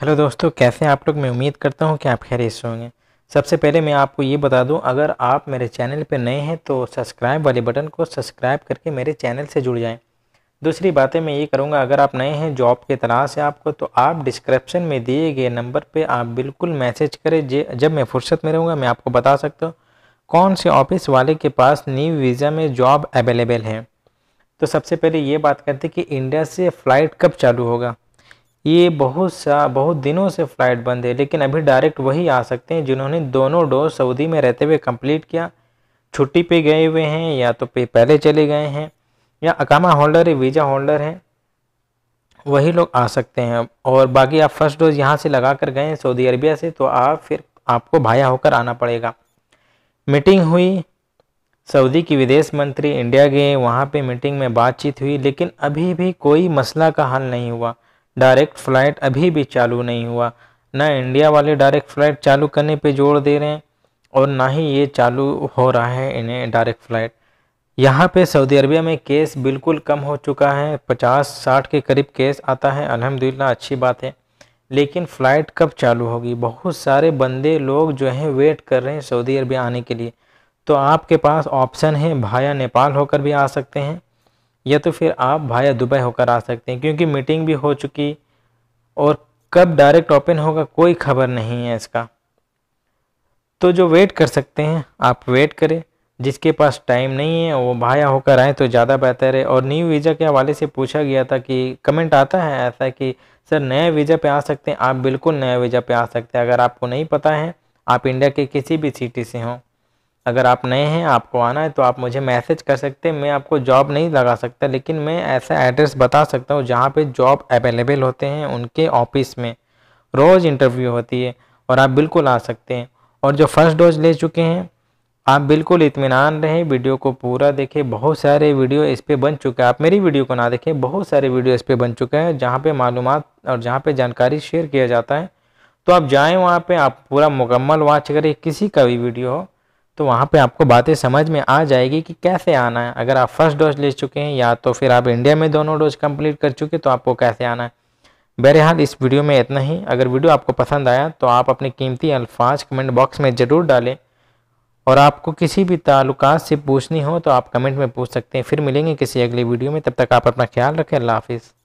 hello दोस्तों कैसे हैं आप लोग मैं उम्मीद करता हूं कि आप खैर से होंगे सबसे पहले मैं आपको ये बता दूं अगर आप मेरे चैनल पर नए हैं तो सब्सक्राइब वाले बटन को सब्सक्राइब करके मेरे चैनल से जुड़ जाएं दूसरी बातें मैं ये करूंगा अगर आप नए हैं जॉब के तलाश है आपको तो आप डिस्क्रिप्शन में दिए गए नंबर पर आप बिल्कुल मैसेज करें जब मैं फुर्सत में रहूँगा मैं आपको बता सकता हूँ कौन से ऑफिस वाले के पास न्यू वीज़ा में जॉब अवेलेबल है तो सबसे पहले ये बात करते कि इंडिया से फ़्लाइट कब चालू होगा ये बहुत सा बहुत दिनों से फ़्लाइट बंद है लेकिन अभी डायरेक्ट वही आ सकते हैं जिन्होंने दोनों डोज सऊदी में रहते हुए कंप्लीट किया छुट्टी पे गए हुए हैं या तो पे पहले चले गए हैं या अकामा होल्डर है वीज़ा होल्डर हैं वही लोग आ सकते हैं और बाकी आप फर्स्ट डोज यहाँ से लगा कर गए सऊदी अरबिया से तो आप फिर आपको भाया होकर आना पड़ेगा मीटिंग हुई सऊदी की विदेश मंत्री इंडिया गए वहाँ पे मीटिंग में बातचीत हुई लेकिन अभी भी कोई मसला का हल नहीं हुआ डायरेक्ट फ्लाइट अभी भी चालू नहीं हुआ ना इंडिया वाले डायरेक्ट फ्लाइट चालू करने पे जोर दे रहे हैं और ना ही ये चालू हो रहा है इन्हें डायरेक्ट फ्लाइट यहाँ पे सऊदी अरबिया में केस बिल्कुल कम हो चुका है पचास साठ के करीब केस आता है अलहमदिल्ला अच्छी बात है लेकिन फ़्लाइट कब चालू होगी बहुत सारे बंदे लोग जो हैं वेट कर रहे हैं सऊदी अरबिया आने के लिए तो आपके पास ऑप्शन है भाया नेपाल होकर भी आ सकते हैं या तो फिर आप भाया दुबई होकर आ सकते हैं क्योंकि मीटिंग भी हो चुकी और कब डायरेक्ट ओपन होगा कोई खबर नहीं है इसका तो जो वेट कर सकते हैं आप वेट करें जिसके पास टाइम नहीं है वो भाया होकर आए तो ज़्यादा बेहतर है और न्यू वीज़ा के हवाले से पूछा गया था कि कमेंट आता है ऐसा कि सर नया वीज़ा पे आ सकते हैं आप बिल्कुल नया वीज़ा पे आ सकते हैं अगर आपको नहीं पता है आप इंडिया के किसी भी सिटी से हों अगर आप नए हैं आपको आना है तो आप मुझे मैसेज कर सकते हैं मैं आपको जॉब नहीं लगा सकता लेकिन मैं ऐसा एड्रेस बता सकता हूँ जहाँ पे जॉब अवेलेबल होते हैं उनके ऑफिस में रोज़ इंटरव्यू होती है और आप बिल्कुल आ सकते हैं और जो फर्स्ट डोज ले चुके हैं आप बिल्कुल इतमान रहें वीडियो को पूरा देखें बहुत सारे वीडियो इस पर बन चुके हैं आप मेरी वीडियो को ना देखें बहुत सारे वीडियो इस पर बन चुके हैं जहाँ पर मालूम और जहाँ पर जानकारी शेयर किया जाता है तो आप जाएँ वहाँ पर आप पूरा मुकम्मल वॉच करें किसी का भी वीडियो हो तो वहाँ पे आपको बातें समझ में आ जाएगी कि कैसे आना है अगर आप फर्स्ट डोज ले चुके हैं या तो फिर आप इंडिया में दोनों डोज कंप्लीट कर चुके तो आपको कैसे आना है बहरहाल इस वीडियो में इतना ही अगर वीडियो आपको पसंद आया तो आप अपने कीमती अल्फाज कमेंट बॉक्स में ज़रूर डालें और आपको किसी भी ताल्लुक से पूछनी हो तो आप कमेंट में पूछ सकते हैं फिर मिलेंगे किसी अगले वीडियो में तब तक आप अपना ख्याल रखें अल्लाह हाफिज़